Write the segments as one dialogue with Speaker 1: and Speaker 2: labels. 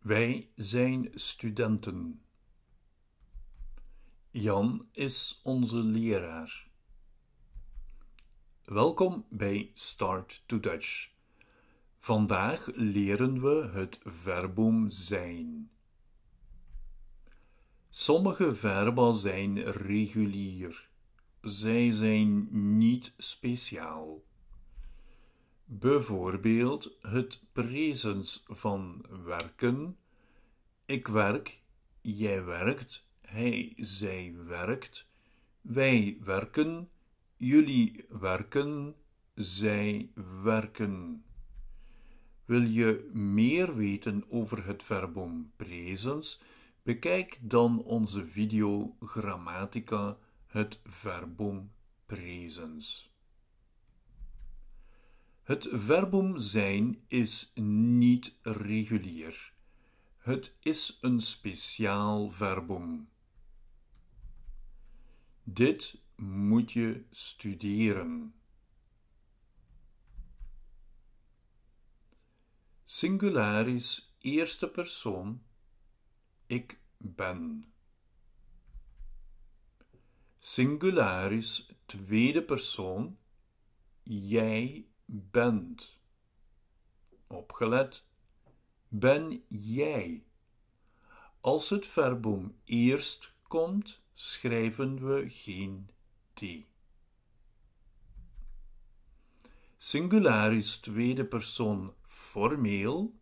Speaker 1: Wij zijn studenten. Jan is onze leraar. Welkom bij Start to Dutch. Vandaag leren we het verbum zijn. Sommige verba zijn regulier. Zij zijn niet speciaal. Bijvoorbeeld het presens van werken. Ik werk, jij werkt, hij, zij werkt, wij werken, jullie werken, zij werken. Wil je meer weten over het verbum presens? Bekijk dan onze video Grammatica, het verbum presens. Het verbum zijn is niet regulier. Het is een speciaal verbum. Dit moet je studeren. Singularis eerste persoon ik ben. Singularis tweede persoon jij bent. Opgelet, ben jij. Als het verbum eerst komt, schrijven we geen t. Singularis tweede persoon formeel,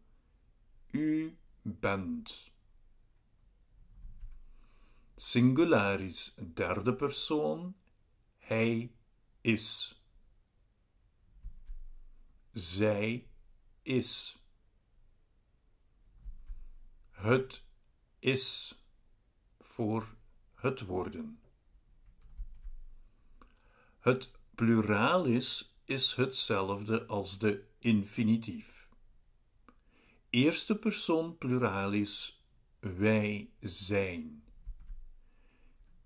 Speaker 1: u bent. Singularis derde persoon, hij is zij is. Het is voor het worden. Het pluralis is hetzelfde als de infinitief. Eerste persoon pluralis wij zijn.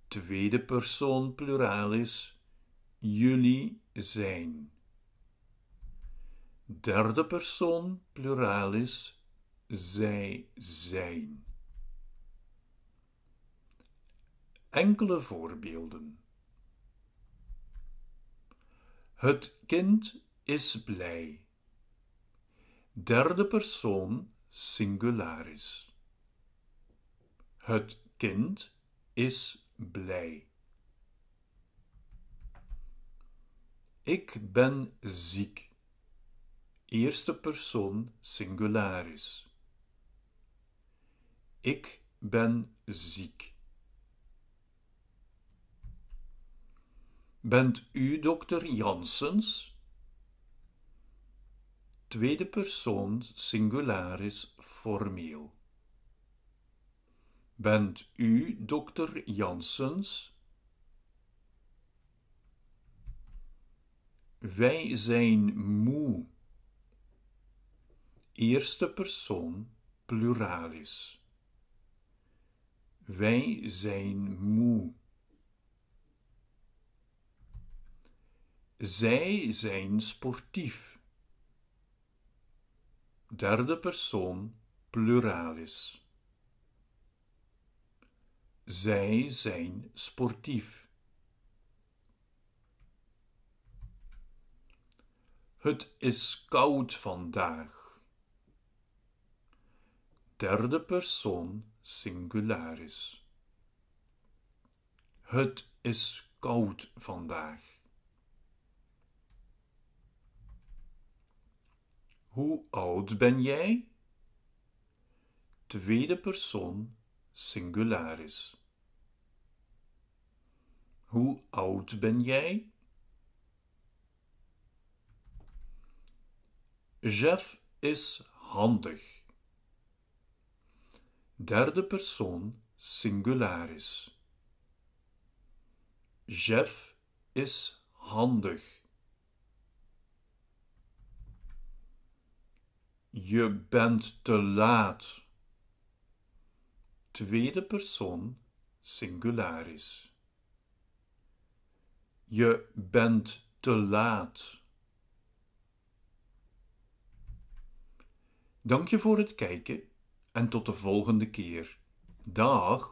Speaker 1: Tweede persoon pluralis jullie zijn derde persoon pluralis zij zijn. Enkele voorbeelden. Het kind is blij. Derde persoon singularis. Het kind is blij. Ik ben ziek eerste persoon singularis. Ik ben ziek. Bent u dokter Jansens? Tweede persoon singularis formeel. Bent u dokter Jansens? Wij zijn moe eerste persoon pluralis. Wij zijn moe. Zij zijn sportief. Derde persoon pluralis. Zij zijn sportief. Het is koud vandaag derde persoon singularis. Het is koud vandaag. Hoe oud ben jij? Tweede persoon singularis. Hoe oud ben jij? Jeff is handig derde persoon singularis. Jeff is handig. Je bent te laat. Tweede persoon singularis. Je bent te laat. Dank je voor het kijken en tot de volgende keer. Dag!